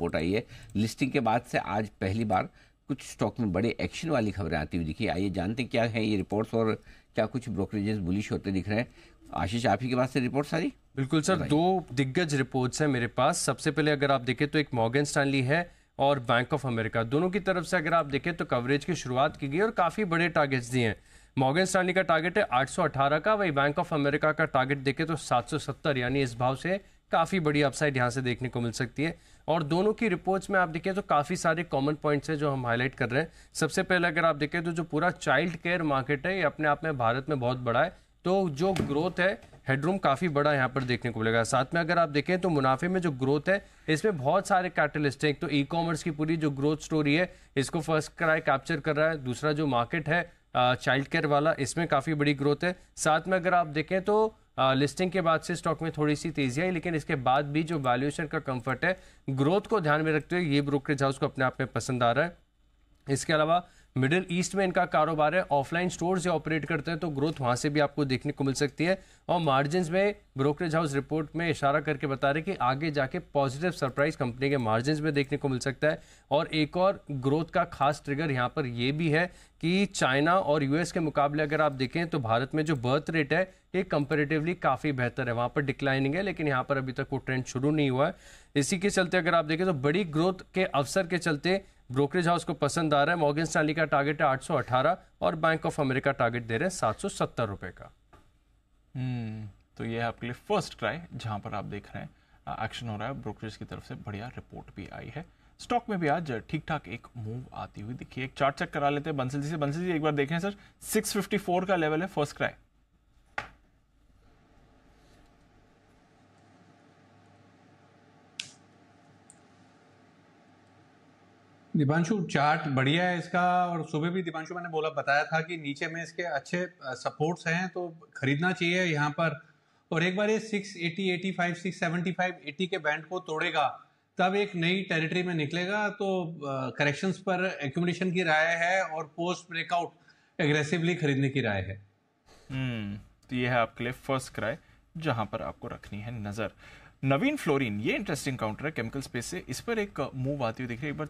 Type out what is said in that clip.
report आई है listing के बाद से आज पहली बार कुछ स्टॉक में बड़े एक्शन वाली खबरें आती हुई दिखी आइए जानते क्या है ये रिपोर्ट्स और क्या कुछ ब्रोकरेजेस बुलिश होते दिख रहे हैं आशीष आप ही के पास से रिपोर्ट सारी बिल्कुल सर दो दिग्गज रिपोर्ट्स हैं मेरे पास सबसे पहले अगर आप देखें तो एक मॉर्गन स्टैंडली है और बैंक ऑफ अमेरिका दोनों की तरफ से अगर आप देखें तो कवरेज की शुरुआत की गई और काफ़ी बड़े टारगेट्स दिए हैं मॉर्गन स्टैंडली का टारगेट है 818 का वही बैंक ऑफ अमेरिका का टारगेट देखें तो 770 यानी इस भाव से काफ़ी बड़ी अपसाइड यहाँ से देखने को मिल सकती है और दोनों की रिपोर्ट्स में आप देखिए तो काफ़ी सारे कॉमन पॉइंट्स हैं जो हम हाईलाइट कर रहे हैं सबसे पहले अगर आप देखें तो जो पूरा चाइल्ड केयर मार्केट है ये अपने आप में भारत में बहुत बड़ा है तो जो ग्रोथ है हेडरूम काफ़ी बड़ा यहाँ पर देखने को मिलेगा साथ में अगर आप देखें तो मुनाफे में जो ग्रोथ है इसमें बहुत सारे कैटलिस्ट हैं एक तो ई कॉमर्स की पूरी जो ग्रोथ स्टोरी है इसको फर्स्ट क्राई कैप्चर कर रहा है दूसरा जो मार्केट है चाइल्ड केयर वाला इसमें काफ़ी बड़ी ग्रोथ है साथ में अगर आप देखें तो लिस्टिंग के बाद से स्टॉक में थोड़ी सी तेजी आई लेकिन इसके बाद भी जो वैल्यूएशन का कंफर्ट है ग्रोथ को ध्यान में रखते हुए ये ब्रोकरेज हाउस को अपने आप में पसंद आ रहा है इसके अलावा मिडिल ईस्ट में इनका कारोबार है ऑफलाइन स्टोर्स या ऑपरेट करते हैं तो ग्रोथ वहाँ से भी आपको देखने को मिल सकती है और मार्जिन में ब्रोकरेज हाउस रिपोर्ट में इशारा करके बता रहे कि आगे जाके पॉजिटिव सरप्राइज कंपनी के मार्जिन में देखने को मिल सकता है और एक और ग्रोथ का खास ट्रिगर यहाँ पर यह भी है कि चाइना और यूएस के मुकाबले अगर आप देखें तो भारत में जो बर्थ रेट है ये कंपेरेटिवली काफ़ी बेहतर है वहाँ पर डिक्लाइनिंग है लेकिन यहाँ पर अभी तक वो ट्रेंड शुरू नहीं हुआ है इसी के चलते अगर आप देखें तो बड़ी ग्रोथ के अवसर के चलते ब्रोकरेज हाउस को पसंद आ रहा है मॉर्गन स्टैनली का टारगेट है 818 और बैंक ऑफ अमेरिका टारगेट दे रहे हैं सात सौ रुपए का हम्म, तो ये है आपके लिए फर्स्ट क्राई जहां पर आप देख रहे हैं एक्शन हो रहा है ब्रोकरेज की तरफ से बढ़िया रिपोर्ट भी आई है स्टॉक में भी आज ठीक ठाक एक मूव आती हुई दिखी एक चार्ट चेक करा लेते हैं बंसल जी से बंसल जी एक बार देखें सर 654 का लेवल है फर्स्ट क्राई दीपांशु चार्ट बढ़िया है इसका और सुबह भी दीपांशु मैंने बोला बताया था कि नीचे में इसके अच्छे सपोर्ट्स हैं तो खरीदना चाहिए यहाँ पर और एक बार ये सिक्स सेवेंटी फाइव एटी के बैंड को तोड़ेगा तब एक नई टेरिटरी में निकलेगा तो करेक्शंस पर एक्यूमिलेशन की राय है और पोस्ट ब्रेकआउट एग्रेसिवली खरीदने की राय है हम्म, तो ये है आपके लिए फर्स्ट क्राई जहां पर आपको रखनी है नजर नवीन फ्लोरीन ये इंटरेस्टिंग काउंटर है केमिकल स्पेस से इस पर एक मूव आती हुई दिख रही है एक बार